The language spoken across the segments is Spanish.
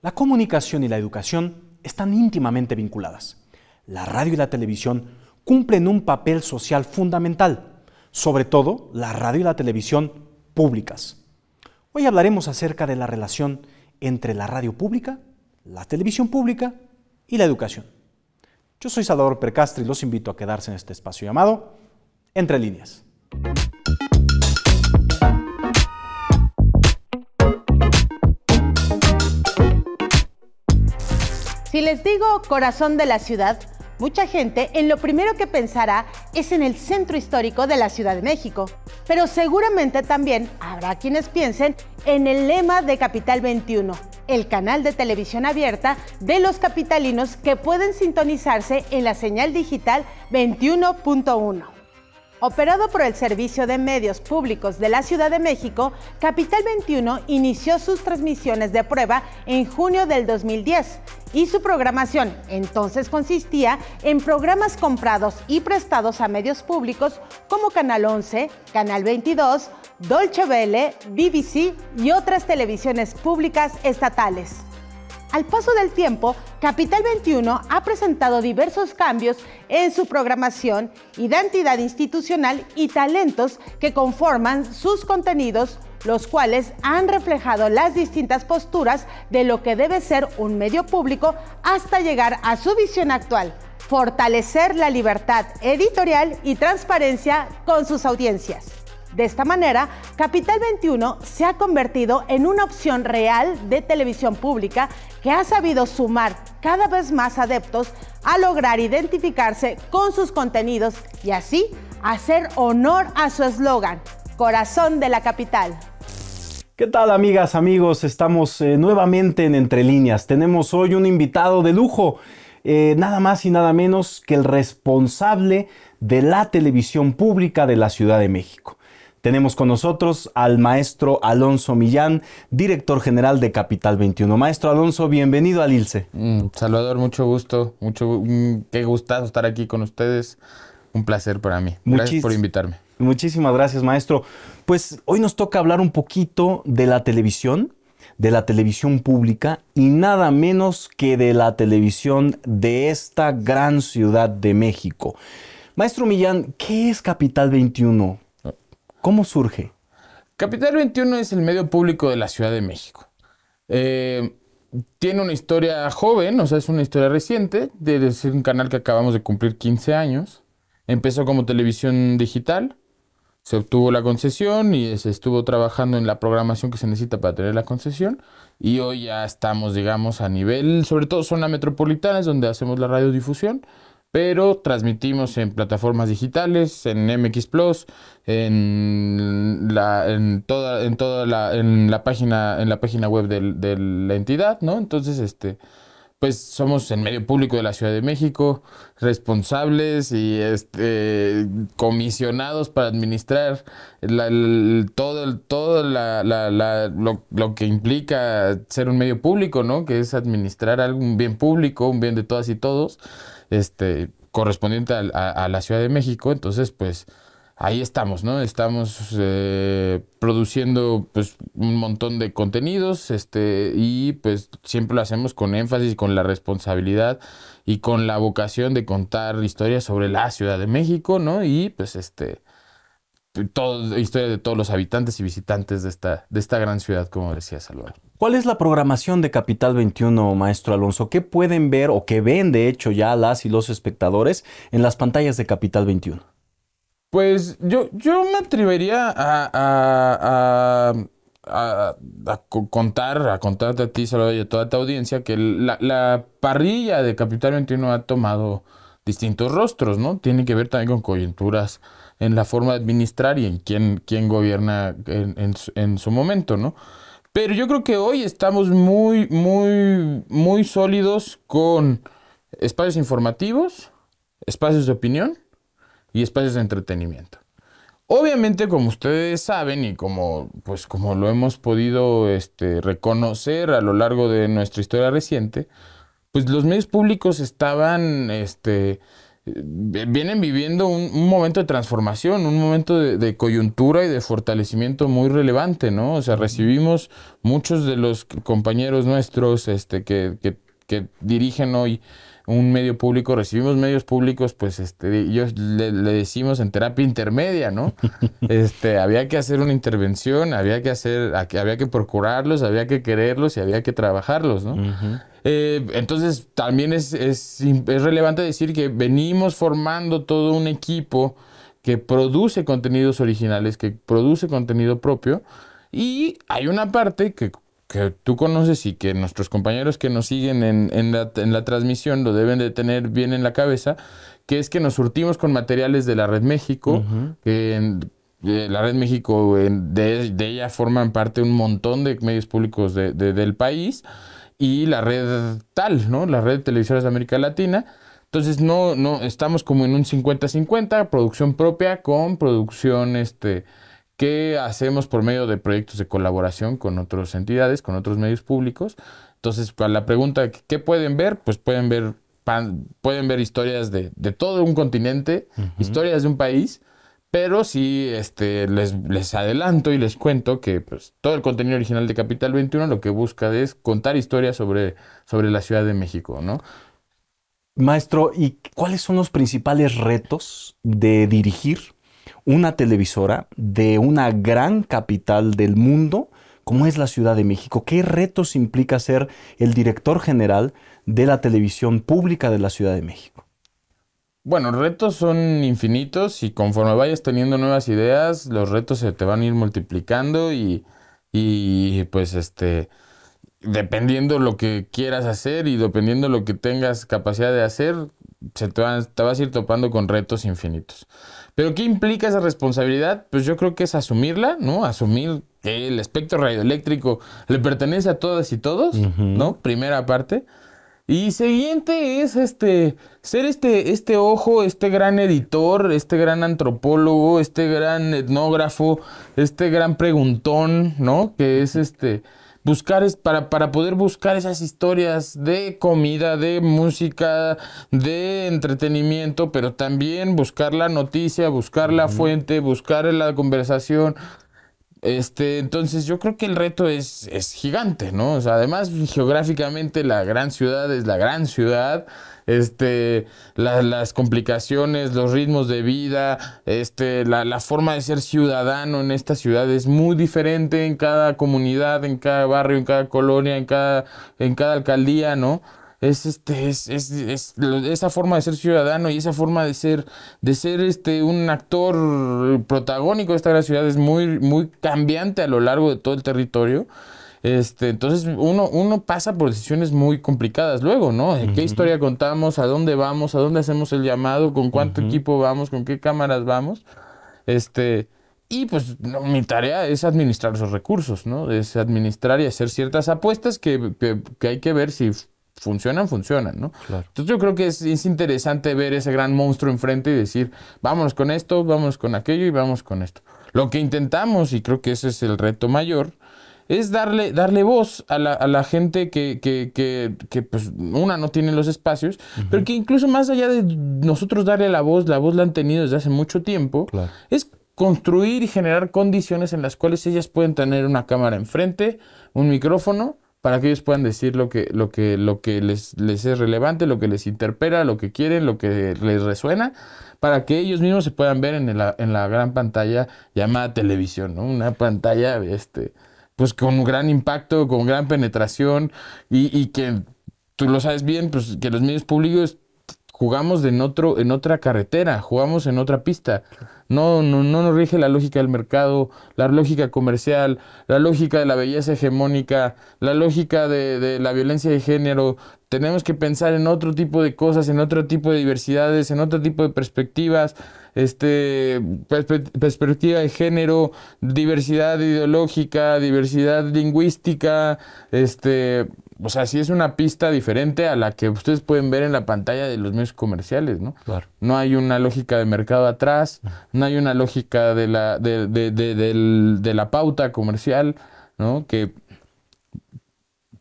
La comunicación y la educación están íntimamente vinculadas. La radio y la televisión cumplen un papel social fundamental, sobre todo la radio y la televisión públicas. Hoy hablaremos acerca de la relación entre la radio pública, la televisión pública y la educación. Yo soy Salvador Percastri y los invito a quedarse en este espacio llamado Entre líneas. Si les digo corazón de la ciudad, mucha gente en lo primero que pensará es en el centro histórico de la Ciudad de México, pero seguramente también habrá quienes piensen en el lema de Capital 21, el canal de televisión abierta de los capitalinos que pueden sintonizarse en la señal digital 21.1. Operado por el Servicio de Medios Públicos de la Ciudad de México, Capital 21 inició sus transmisiones de prueba en junio del 2010 y su programación entonces consistía en programas comprados y prestados a medios públicos como Canal 11, Canal 22, Dolce Vele, BBC y otras televisiones públicas estatales. Al paso del tiempo, Capital 21 ha presentado diversos cambios en su programación, identidad institucional y talentos que conforman sus contenidos, los cuales han reflejado las distintas posturas de lo que debe ser un medio público hasta llegar a su visión actual, fortalecer la libertad editorial y transparencia con sus audiencias. De esta manera, Capital 21 se ha convertido en una opción real de televisión pública que ha sabido sumar cada vez más adeptos a lograr identificarse con sus contenidos y así hacer honor a su eslogan, Corazón de la Capital. ¿Qué tal amigas, amigos? Estamos eh, nuevamente en Entre Líneas. Tenemos hoy un invitado de lujo, eh, nada más y nada menos que el responsable de la televisión pública de la Ciudad de México. Tenemos con nosotros al maestro Alonso Millán, director general de Capital 21. Maestro Alonso, bienvenido al ILCE. Mm, salvador, mucho gusto, mucho mm, qué gustazo estar aquí con ustedes. Un placer para mí. Gracias por invitarme. Muchísimas gracias, maestro. Pues hoy nos toca hablar un poquito de la televisión, de la televisión pública y nada menos que de la televisión de esta gran ciudad de México. Maestro Millán, ¿qué es Capital 21? ¿Cómo surge? Capital 21 es el medio público de la Ciudad de México. Eh, tiene una historia joven, o sea, es una historia reciente, de ser un canal que acabamos de cumplir 15 años. Empezó como televisión digital, se obtuvo la concesión y se estuvo trabajando en la programación que se necesita para tener la concesión. Y hoy ya estamos, digamos, a nivel, sobre todo zona metropolitana, es donde hacemos la radiodifusión pero transmitimos en plataformas digitales, en MX Plus, en la, toda, en toda la, en la página, en la página web del, de la entidad, ¿no? Entonces, este, pues somos en medio público de la Ciudad de México, responsables y este, comisionados para administrar todo, lo, que implica ser un medio público, ¿no? Que es administrar algún bien público, un bien de todas y todos, este, correspondiente a la Ciudad de México. Entonces, pues ahí estamos, ¿no? Estamos eh, produciendo pues, un montón de contenidos este, y pues siempre lo hacemos con énfasis, con la responsabilidad y con la vocación de contar historias sobre la Ciudad de México, ¿no? Y pues este, historia de todos los habitantes y visitantes de esta, de esta gran ciudad, como decía Salvador. ¿Cuál es la programación de Capital 21, maestro Alonso? ¿Qué pueden ver o qué ven, de hecho, ya las y los espectadores en las pantallas de Capital 21? Pues yo, me atrevería a, contar, a contarte a ti, y a toda esta audiencia, que la, parrilla de Capital 21 ha tomado distintos rostros, ¿no? Tiene que ver también con coyunturas en la forma de administrar y en quién, gobierna en, en su momento, ¿no? Pero yo creo que hoy estamos muy, muy, muy sólidos con espacios informativos, espacios de opinión y espacios de entretenimiento. Obviamente, como ustedes saben y como, pues, como lo hemos podido este, reconocer a lo largo de nuestra historia reciente, pues los medios públicos estaban, este, eh, vienen viviendo un, momento de transformación, un momento de, coyuntura y de fortalecimiento muy relevante, ¿no? O sea, recibimos muchos de los compañeros nuestros este, que dirigen hoy un medio público, recibimos medios públicos, pues este, ellos le, decimos en terapia intermedia, ¿no? Este, había que hacer una intervención, había que hacer, había que procurarlos, había que quererlos y había que trabajarlos, ¿no? Eh, entonces también es, es, es relevante decir que venimos formando todo un equipo que produce contenidos originales, que produce contenido propio, y hay una parte que que tú conoces y que nuestros compañeros que nos siguen en, la, transmisión lo deben de tener bien en la cabeza, que es que nos surtimos con materiales de la Red México, que eh, la Red México, de, ella forman parte un montón de medios públicos del país, y la red tal, ¿no? La red de televisoras de América Latina. Entonces, no, no, estamos como en un 50-50, producción propia con producción, este, que hacemos por medio de proyectos de colaboración con otras entidades, con otros medios públicos. Entonces, a la pregunta, ¿qué pueden ver? Pues pueden ver, pueden ver historias de, todo un continente, historias de un país, pero sí este, les, les adelanto y les cuento que pues, todo el contenido original de Capital 21 lo que busca es contar historias sobre, sobre la Ciudad de México, ¿no? Maestro, ¿y cuáles son los principales retos de dirigir una televisora de una gran capital del mundo como es la Ciudad de México. ¿Qué retos implica ser el director general de la televisión pública de la Ciudad de México? Bueno, retos son infinitos y conforme vayas teniendo nuevas ideas, los retos se te van a ir multiplicando y, pues este, dependiendo lo que quieras hacer y dependiendo lo que tengas capacidad de hacer, se te, vas a ir topando con retos infinitos. Pero ¿qué implica esa responsabilidad? Pues yo creo que es asumirla, ¿no? Asumir que el espectro radioeléctrico le pertenece a todas y todos, ¿no? Primera parte. Y siguiente es este ser este, este ojo, este gran editor, este gran antropólogo, este gran etnógrafo, este gran preguntón, ¿no? Que es este buscar es para, para poder buscar esas historias de comida, de música, de entretenimiento, pero también buscar la noticia, buscar la fuente, buscar la conversación. Este, entonces yo creo que el reto es, es gigante, ¿no? además geográficamente la gran ciudad es la gran ciudad este, las complicaciones, los ritmos de vida, este, la, forma de ser ciudadano en esta ciudad es muy diferente en cada comunidad, en cada barrio, en cada colonia, en cada, en cada alcaldía, ¿no? Es, este, es, es, es, esa forma de ser ciudadano y esa forma de ser, de ser este, un actor protagónico de esta gran ciudad es muy, muy cambiante a lo largo de todo el territorio. Este, entonces uno, uno pasa por decisiones muy complicadas luego, ¿no? ¿Qué historia contamos? ¿A dónde vamos? ¿A dónde hacemos el llamado? ¿Con cuánto equipo vamos? ¿Con qué cámaras vamos? Este, y pues mi tarea es administrar esos recursos, ¿no? Es administrar y hacer ciertas apuestas que, hay que ver si funcionan, funcionan, ¿no? Entonces yo creo que es, interesante ver ese gran monstruo enfrente y decir, vámonos con esto, vamos con aquello y vamos con esto. Lo que intentamos, y creo que ese es el reto mayor, es darle, darle voz a la, a la gente que, pues, una, no tiene los espacios, pero que incluso más allá de nosotros darle la voz, la voz la han tenido desde hace mucho tiempo, es construir y generar condiciones en las cuales ellas pueden tener una cámara enfrente, un micrófono, para que ellos puedan decir lo que, lo que, lo que les, les es relevante, lo que les interpela, lo que quieren, lo que les resuena, para que ellos mismos se puedan ver en la, en la gran pantalla llamada televisión, ¿no? Una pantalla este, pues con gran impacto, con gran penetración y, y que tú lo sabes bien, pues que los medios públicos jugamos en, otro, en otra carretera, jugamos en otra pista. No, no, no nos rige la lógica del mercado, la lógica comercial, la lógica de la belleza hegemónica, la lógica de la violencia de género. Tenemos que pensar en otro tipo de cosas, en otro tipo de diversidades, en otro tipo de perspectivas, este, perspectiva de género, diversidad ideológica, diversidad lingüística, este, o sea, si es una pista diferente a la que ustedes pueden ver en la pantalla de los medios comerciales, ¿no? Claro. No hay una lógica de mercado atrás, no hay una lógica de la, de, de, de, de la pauta comercial, ¿no? Que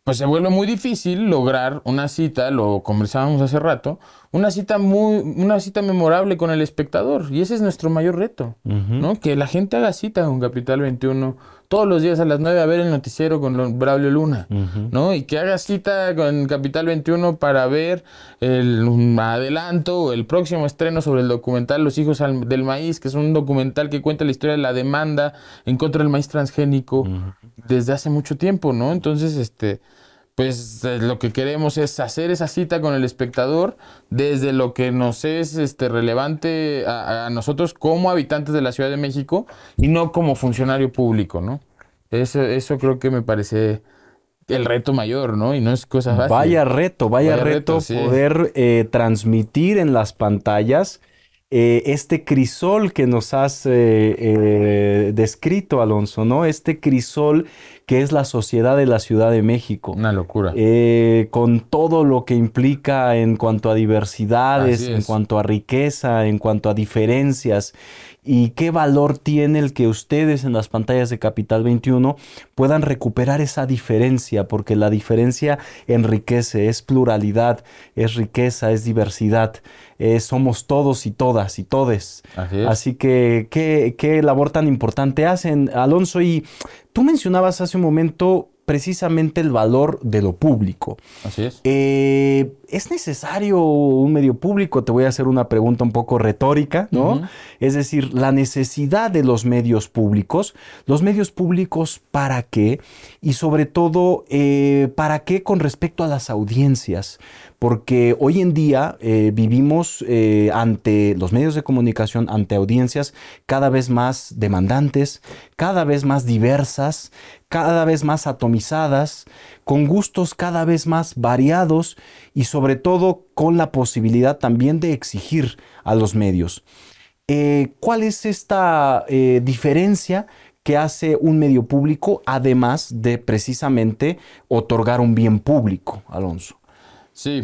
pues se vuelve muy difícil lograr una cita, lo conversábamos hace rato, una cita muy, una cita memorable con el espectador. Y ese es nuestro mayor reto, ¿no? Que la gente haga cita con Capital 21 todos los días a las 9 a ver el noticiero con Braulio Luna, ¿no? Y que haga cita con Capital 21 para ver el adelanto el próximo estreno sobre el documental Los hijos del maíz, que es un documental que cuenta la historia de la demanda en contra del maíz transgénico desde hace mucho tiempo, ¿no? Entonces, este pues eh, lo que queremos es hacer esa cita con el espectador desde lo que nos es este, relevante a, nosotros como habitantes de la Ciudad de México y no como funcionario público, ¿no? Eso, eso creo que me parece el reto mayor, ¿no? Y no es cosa fácil. Vaya reto, vaya, reto, poder eh, transmitir en las pantallas eh, este crisol que nos has eh, eh, descrito, Alonso, ¿no? Este crisol que es la sociedad de la Ciudad de México. Una locura. con todo lo que implica en cuanto a diversidades, en cuanto a riqueza, en cuanto a diferencias. Y qué valor tiene el que ustedes en las pantallas de Capital 21 puedan recuperar esa diferencia, porque la diferencia enriquece, es pluralidad, es riqueza, es diversidad. Eh, somos todos y todas y todes. Así, que ¿qué, ¿qué, labor tan importante hacen, Alonso. Y tú mencionabas hace un momento precisamente el valor de lo público. Así es. Eh, ¿Es necesario un medio público? Te voy a hacer una pregunta un poco retórica, ¿no? Es decir, la necesidad de los medios públicos, los medios públicos para qué y sobre todo eh, para qué con respecto a las audiencias, porque hoy en día eh, vivimos eh, ante los medios de comunicación, ante audiencias cada vez más demandantes, cada vez más diversas, cada vez más atomizadas con gustos cada vez más variados y sobre todo con la posibilidad también de exigir a los medios. Eh, ¿Cuál es esta eh, diferencia que hace un medio público además de precisamente otorgar un bien público, Alonso? Sí.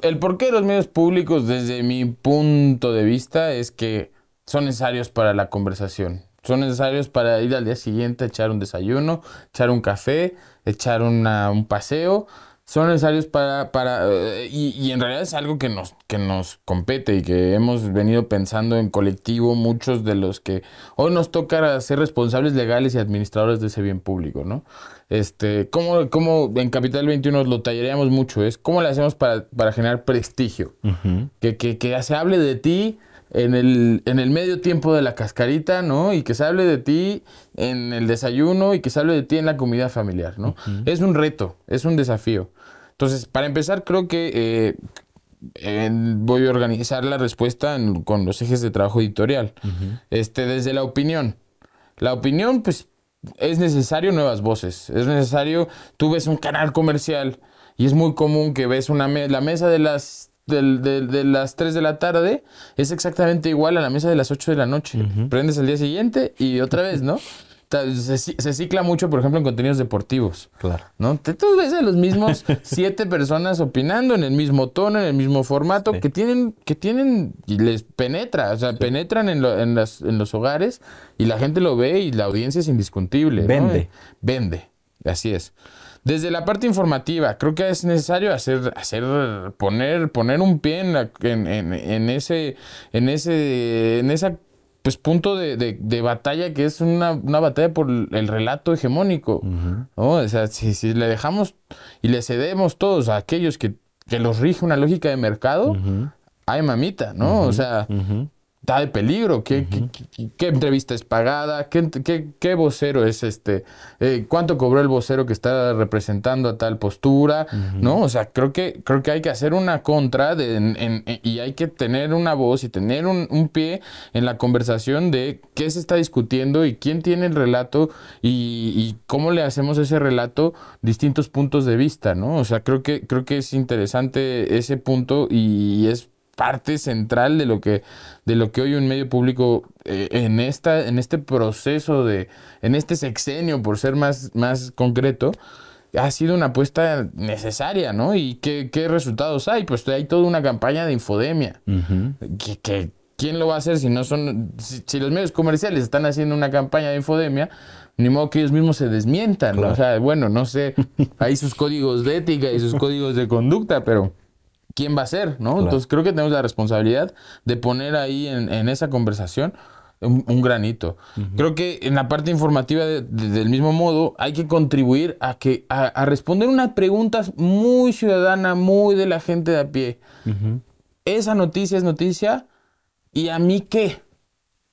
El porqué de los medios públicos desde mi punto de vista es que son necesarios para la conversación son necesarios para ir al día siguiente a echar un desayuno, echar un café, echar un paseo. Son necesarios para... para eh, y, y, en realidad es algo que nos, que nos compete y que hemos venido pensando en colectivo muchos de los que hoy nos toca ser responsables legales y administradores de ese bien público, ¿no? Este, ¿cómo, cómo en Capital 21 lo tallaríamos mucho? Es cómo le hacemos para, para generar prestigio. que, que, que se hable de ti en el, en el medio tiempo de la cascarita, ¿no? Y que se hable de ti en el desayuno y que se hable de ti en la comida familiar, ¿no? Es un reto, es un desafío. Entonces, para empezar, creo que eh, voy a organizar la respuesta con los ejes de trabajo editorial. este, desde la opinión. La opinión, pues, es necesario nuevas voces. Es necesario, tú ves un canal comercial y es muy común que ves una la mesa de las de las 3 de la tarde es exactamente igual a la mesa de las 8 de la noche. Prendes el día siguiente y otra vez, ¿no? Se, cicla mucho, por ejemplo, en contenidos deportivos. Claro. ¿No? tú ves a los mismos siete personas opinando en el mismo tono, en el mismo formato, que tienen, que tienen, y les penetra, o sea, penetran en, los hogares y la gente lo ve y la audiencia es indiscutible. Vende. Vende. Así es. Desde la parte informativa, creo que es necesario hacer, hacer poner, poner un pie en, en, en, ese, en ese, pues punto de, batalla que es una, batalla por el relato hegemónico. O sea, si, le dejamos y le cedemos todos a aquellos que, los rige una lógica de mercado, hay mamita, ¿no? O sea, está de peligro. ¿Qué, qué, entrevista es pagada? ¿Qué, vocero es este? Eh, ¿Cuánto cobró el vocero que está representando a tal postura? ¿No? O sea, creo que, creo que hay que hacer una contra de, eh, y hay que tener una voz y tener un, un, pie en la conversación de qué se está discutiendo y quién tiene el relato y, y, cómo le hacemos ese relato distintos puntos de vista, ¿no? O sea, creo que, creo que es interesante ese punto y es parte central de lo que, de lo que hoy un medio público eh, en, esta, en este proceso de, en este sexenio, por ser más, más concreto, ha sido una apuesta necesaria, ¿no? ¿Y qué, resultados hay? Pues hay toda una campaña de infodemia. que, ¿Quién lo va a hacer si no son, si, los medios comerciales están haciendo una campaña de infodemia? Ni modo que ellos mismos se desmientan. O sea, bueno, no sé, hay sus códigos de ética y sus códigos de conducta, pero quién va a ser, ¿no? Entonces creo que tenemos la responsabilidad de poner ahí en, esa conversación un, granito. Creo que en la parte informativa del mismo modo hay que contribuir a que a, responder unas preguntas muy ciudadana, muy de la gente de a pie. Esa noticia es noticia y a mí qué.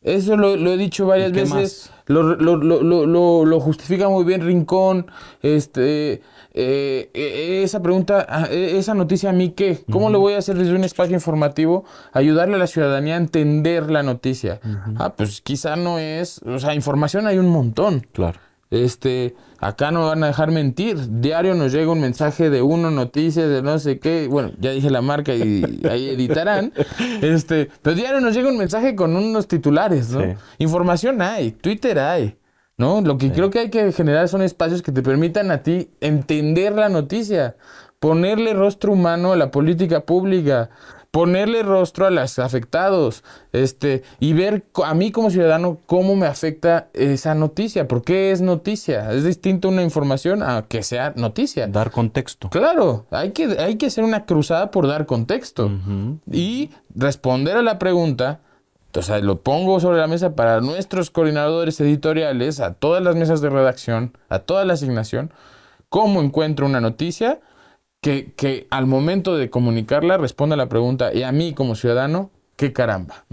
Eso lo, he dicho varias veces. Lo lo justifica muy bien Rincón. Este eh, eh, esa pregunta, ah, e-, esa noticia a mí qué, ¿cómo le voy a hacer desde un espacio informativo? Ayudarle a la ciudadanía a entender la noticia. Ah, pues quizá no es, o sea, información hay un montón. Claro. Este, acá no van a dejar mentir. Diario nos llega un mensaje de uno noticias, de no sé qué. Bueno, ya dije la marca y ahí editarán. Este, pero diario nos llega un mensaje con unos titulares, ¿no? Información hay, Twitter hay. ¿no? Lo que creo que hay que generar son espacios que te permitan a ti entender la noticia, ponerle rostro humano a la política pública, ponerle rostro a los afectados, este, y ver a mí como ciudadano cómo me afecta esa noticia, por qué es noticia. Es distinto una información a que sea noticia. Dar contexto. Claro, hay que, hay que hacer una cruzada por dar contexto y responder a la pregunta entonces lo pongo sobre la mesa para nuestros coordinadores editoriales, a todas las mesas de redacción, a toda la asignación, cómo encuentro una noticia que, que al momento de comunicarla responda a la pregunta, y a mí como ciudadano, qué caramba.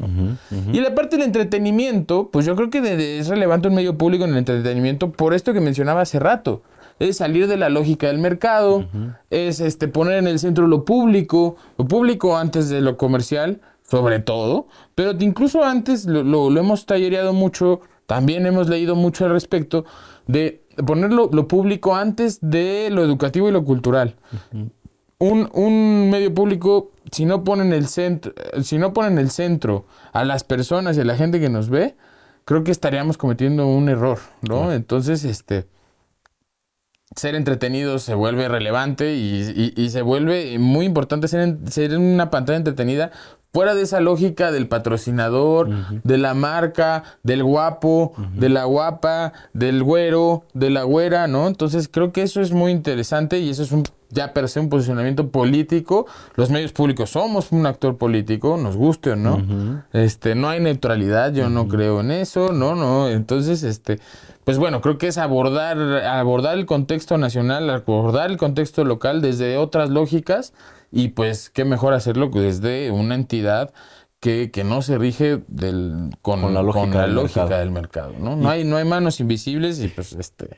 Y la parte del entretenimiento, pues yo creo que es relevante un medio público en el entretenimiento por esto que mencionaba hace rato. Es salir de la lógica del mercado, es este, poner en el centro lo público, lo público antes de lo comercial, sobre todo, pero incluso antes lo, lo, hemos tallereado mucho, también hemos leído mucho al respecto de poner lo, público antes de lo educativo y lo cultural. un, medio público, si no ponen el centro, si no ponen el centro a las personas y a la gente que nos ve, creo que estaríamos cometiendo un error, ¿no? Entonces, este ser entretenido se vuelve relevante y, se vuelve muy importante ser, en, ser una pantalla entretenida fuera de esa lógica del patrocinador, de la marca, del guapo, de la guapa, del güero, de la güera, ¿no? Entonces creo que eso es muy interesante y eso es un ya per se un posicionamiento político. Los medios públicos somos un actor político, nos guste o no. Este, no hay neutralidad, yo no creo en eso, no, no. Entonces, este, pues bueno, creo que es abordar, abordar el contexto nacional, abordar el contexto local desde otras lógicas y pues qué mejor hacerlo desde una entidad que, no se rige con, la lógica, del, mercado. ¿no? No, hay, no hay manos invisibles y pues este...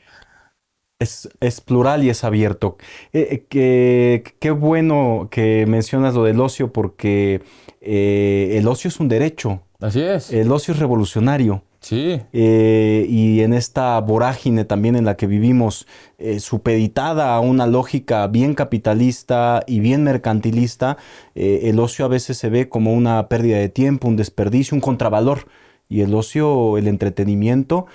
Es, es plural y es abierto. Eh, eh, qué bueno que mencionas lo del ocio porque eh, el ocio es un derecho. Así es. El ocio es revolucionario. Sí. Eh, y en esta vorágine también en la que vivimos, eh, supeditada a una lógica bien capitalista y bien mercantilista, eh, el ocio a veces se ve como una pérdida de tiempo, un desperdicio, un contravalor. Y el ocio, el entretenimiento,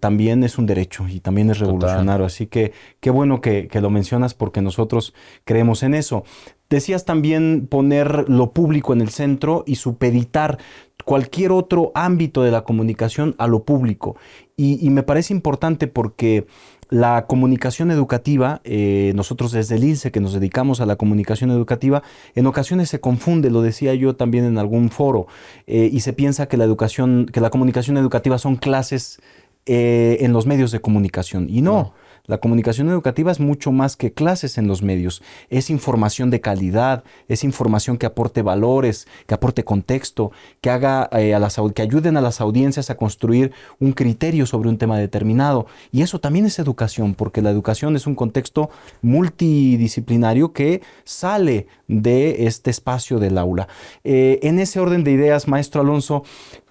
también es un derecho y también es revolucionario. Así que qué bueno que lo mencionas porque nosotros creemos en eso. Decías también poner lo público en el centro y supeditar cualquier otro ámbito de la comunicación a lo público. Y, me parece importante porque la comunicación educativa, eh, nosotros desde el INSE, que nos dedicamos a la comunicación educativa, en ocasiones se confunde, lo decía yo también en algún foro, eh, y se piensa que la educación, que la comunicación educativa son clases eh, en los medios de comunicación. Y no la comunicación educativa es mucho más que clases en los medios, es información de calidad, es información que aporte valores, que aporte contexto, que, haga, eh, que ayuden a las audiencias a construir un criterio sobre un tema determinado. Y eso también es educación, porque la educación es un contexto multidisciplinario que sale de este espacio del aula. Eh, en ese orden de ideas, maestro Alonso,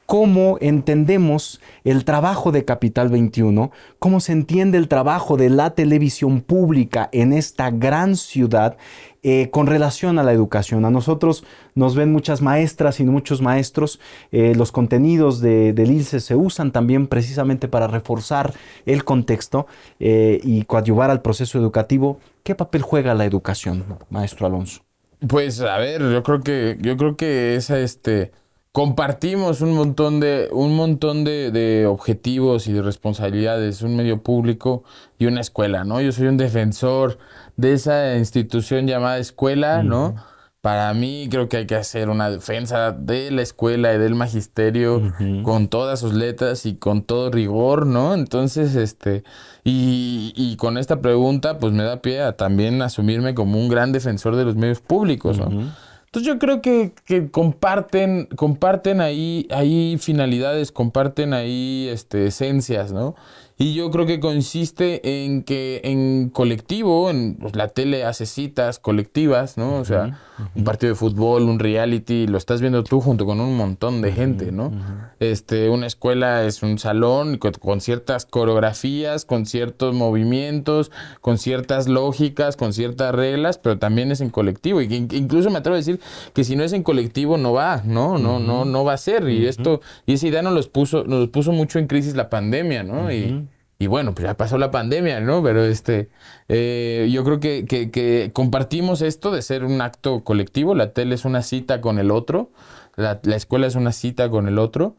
cómo entendemos el trabajo de Capital 21, cómo se entiende el trabajo de la televisión pública en esta gran ciudad eh, con relación a la educación. A nosotros nos ven muchas maestras y muchos maestros. Eh, los contenidos de, del ILCE se usan también precisamente para reforzar el contexto eh, y coadyuvar al proceso educativo. ¿Qué papel juega la educación, maestro Alonso? Pues a ver, yo creo que, yo creo que esa este compartimos un montón de, un montón de, objetivos y de responsabilidades, un medio público y una escuela, ¿no? Yo soy un defensor de esa institución llamada escuela, ¿no? Para mí creo que hay que hacer una defensa de la escuela y del magisterio con todas sus letras y con todo rigor, ¿no? Entonces, este, y, y, con esta pregunta pues me da pie a también asumirme como un gran defensor de los medios públicos, ¿no? Entonces yo creo que, comparten, comparten ahí, ahí finalidades, comparten ahí este, esencias, ¿no? Y yo creo que consiste en que en colectivo, en pues, la tele hace citas colectivas, ¿no? o sea, un partido de fútbol, un reality, lo estás viendo tú junto con un montón de gente, ¿no? Este, una escuela es un salón con, ciertas coreografías, con ciertos movimientos, con ciertas lógicas, con ciertas reglas, pero también es en colectivo y que incluso me atrevo a decir que si no es en colectivo no va, ¿no? No no no va a ser y esto y esa idea nos los puso nos puso mucho en crisis la pandemia, ¿no? Y y bueno, pues ya pasó la pandemia, ¿no? Pero este, eh, yo creo que, compartimos esto de ser un acto colectivo. La tele es una cita con el otro, la, la escuela es una cita con el otro.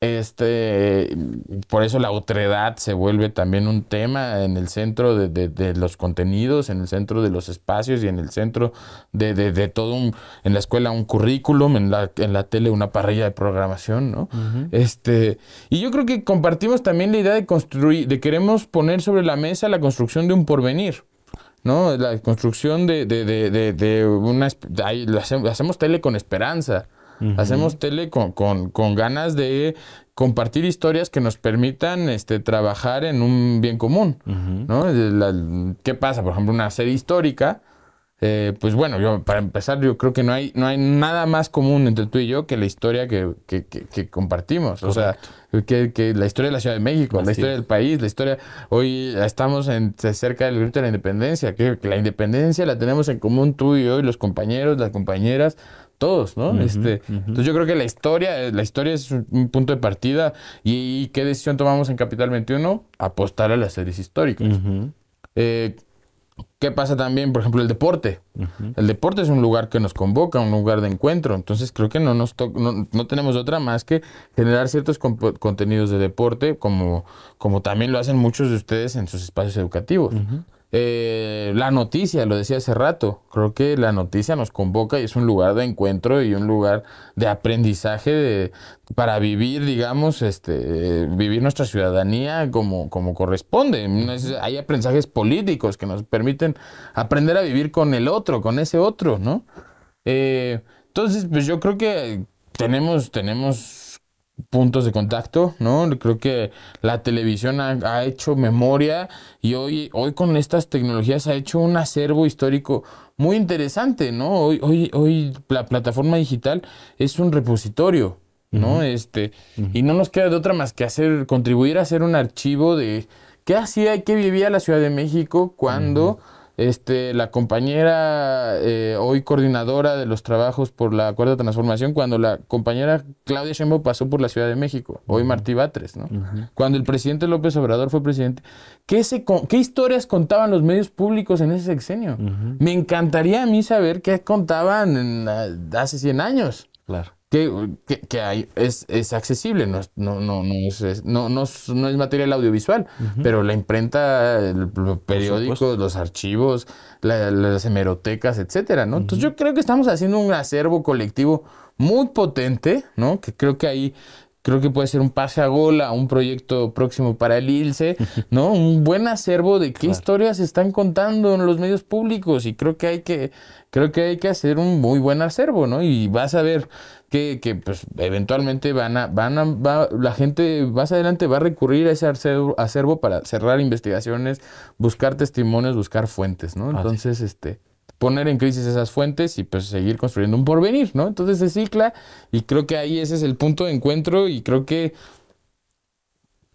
Este, por eso la otredad se vuelve también un tema en el centro de, los contenidos, en el centro de los espacios y en el centro de, de todo un, en la escuela un currículum, en la, tele una parrilla de programación, ¿no? Este, y yo creo que compartimos también la idea de construir, de queremos poner sobre la mesa la construcción de un porvenir. ¿no? La construcción de, una... de hacemos tele con esperanza, Hacemos tele con, con, ganas de compartir historias que nos permitan este, trabajar en un bien común. ¿no? Eh, ¿Qué pasa? Por ejemplo, una serie histórica. Eh, pues bueno, yo para empezar, yo creo que no hay, no hay nada más común entre tú y yo que la historia que, que, que, compartimos. O sea, que, la historia de la Ciudad de México, la historia del país, la historia. Hoy estamos cerca del grito de la independencia, que, la independencia la tenemos en común tú y yo y los compañeros, las compañeras todos, ¿no? este, Entonces yo creo que la historia, eh, la historia es un punto de partida. ¿Y, qué decisión tomamos en Capital 21? Apostar a las series históricas. Eh, ¿Qué pasa también, por ejemplo, el deporte? El deporte es un lugar que nos convoca, un lugar de encuentro. Entonces creo que no, nos no, tenemos otra más que generar ciertos contenidos de deporte, como, como también lo hacen muchos de ustedes en sus espacios educativos. Eh, la noticia, lo decía hace rato, creo que la noticia nos convoca y es un lugar de encuentro y un lugar de aprendizaje de, para vivir, digamos, este, vivir nuestra ciudadanía como, como corresponde. Hay aprendizajes políticos que nos permiten aprender a vivir con el otro, con ese otro, ¿no? Eh, entonces, pues yo creo que tenemos, tenemos puntos de contacto, ¿no? Creo que la televisión ha, hecho memoria y hoy, hoy con estas tecnologías ha hecho un acervo histórico muy interesante, ¿no? Hoy, hoy, hoy la plataforma digital es un repositorio, ¿no? Este, y no nos queda de otra más que hacer, contribuir a hacer un archivo de qué hacía y qué vivía la Ciudad de México cuando este, la compañera eh, hoy coordinadora de los trabajos por la Cuarta Transformación, cuando la compañera Claudia Sheinbaum pasó por la Ciudad de México, hoy Martí Batres, ¿no? Cuando el presidente López Obrador fue presidente, ¿qué, qué historias contaban los medios públicos en ese sexenio? Me encantaría a mí saber qué contaban ah, hace 100 años. Claro que, que, es, accesible, no, no, no, no, es, no, no, es material audiovisual, pero la imprenta, los periódicos, los archivos, las hemerotecas, etcétera, ¿no? Entonces yo creo que estamos haciendo un acervo colectivo muy potente, ¿no? Que creo que ahí creo que puede ser un pase a gola, un proyecto próximo para el ILSE, ¿no? Un buen acervo de qué historias se están contando en los medios públicos y creo que hay que creo que hay que hacer un muy buen acervo, ¿no? Y vas a ver que, pues, eventualmente van a, van a, la gente más adelante va a recurrir a ese acervo, para cerrar investigaciones, buscar testimonios, buscar fuentes, ¿no? Entonces, este poner en crisis esas fuentes y pues seguir construyendo un porvenir, ¿no? Entonces se cicla y creo que ahí ese es el punto de encuentro y creo que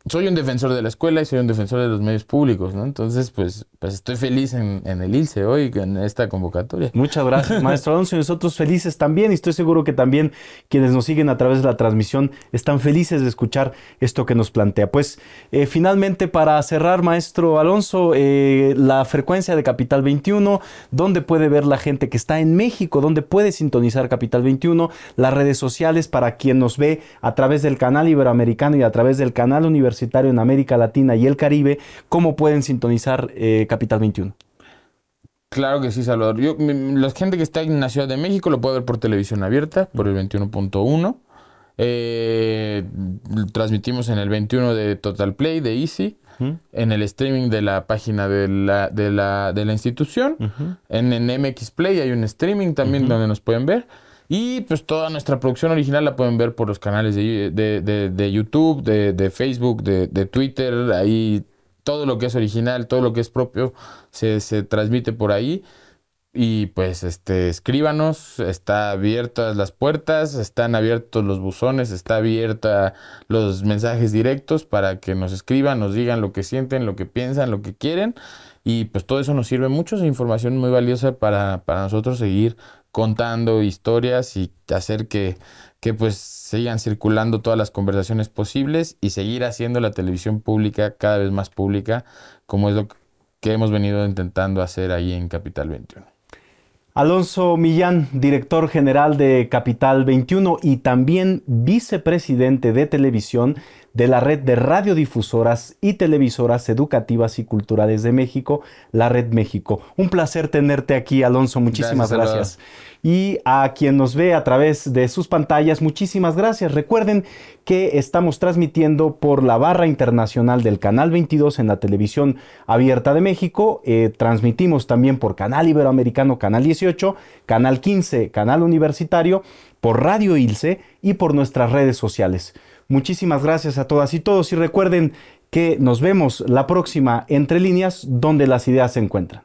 soy un defensor de la escuela y soy un defensor de los medios públicos, ¿no? Entonces, pues, pues estoy feliz en, el ILCE hoy, en esta convocatoria. Muchas gracias, maestro Alonso, y nosotros felices también, y estoy seguro que también quienes nos siguen a través de la transmisión están felices de escuchar esto que nos plantea. Pues, eh, finalmente, para cerrar, maestro Alonso, eh, la frecuencia de Capital 21, dónde puede ver la gente que está en México, dónde puede sintonizar Capital 21, las redes sociales para quien nos ve a través del canal iberoamericano y a través del canal universitario en América Latina y el Caribe, ¿cómo pueden sintonizar eh, Capital 21? Claro que sí, Salvador. Yo, la gente que está en la Ciudad de México lo puede ver por televisión abierta, por el 21.1. Eh, transmitimos en el 21 de Total Play, de Easy, en el streaming de la página de la, institución, en, MX Play hay un streaming también donde nos pueden ver. Y pues toda nuestra producción original la pueden ver por los canales de, YouTube, de, Facebook, de, Twitter. Ahí todo lo que es original, todo lo que es propio se, transmite por ahí. Y pues este, escríbanos, está abiertas las puertas, están abiertos los buzones, está abierta los mensajes directos para que nos escriban, nos digan lo que sienten, lo que piensan, lo que quieren. Y pues todo eso nos sirve mucho, es información muy valiosa para, para nosotros seguir contando historias y hacer que, que pues sigan circulando todas las conversaciones posibles y seguir haciendo la televisión pública cada vez más pública, como es lo que hemos venido intentando hacer ahí en Capital 21. Alonso Millán, director general de Capital 21 y también vicepresidente de televisión de la Red de Radiodifusoras y Televisoras Educativas y Culturales de México, la Red México. Un placer tenerte aquí, Alonso. Muchísimas gracias. Y a quien nos ve a través de sus pantallas, muchísimas gracias. Recuerden que estamos transmitiendo por la barra internacional del Canal 22 en la televisión abierta de México. Eh, transmitimos también por Canal Iberoamericano, Canal 18, Canal 15, Canal Universitario, por Radio Ilse y por nuestras redes sociales. Muchísimas gracias a todas y todos y recuerden que nos vemos la próxima entre líneas donde las ideas se encuentran.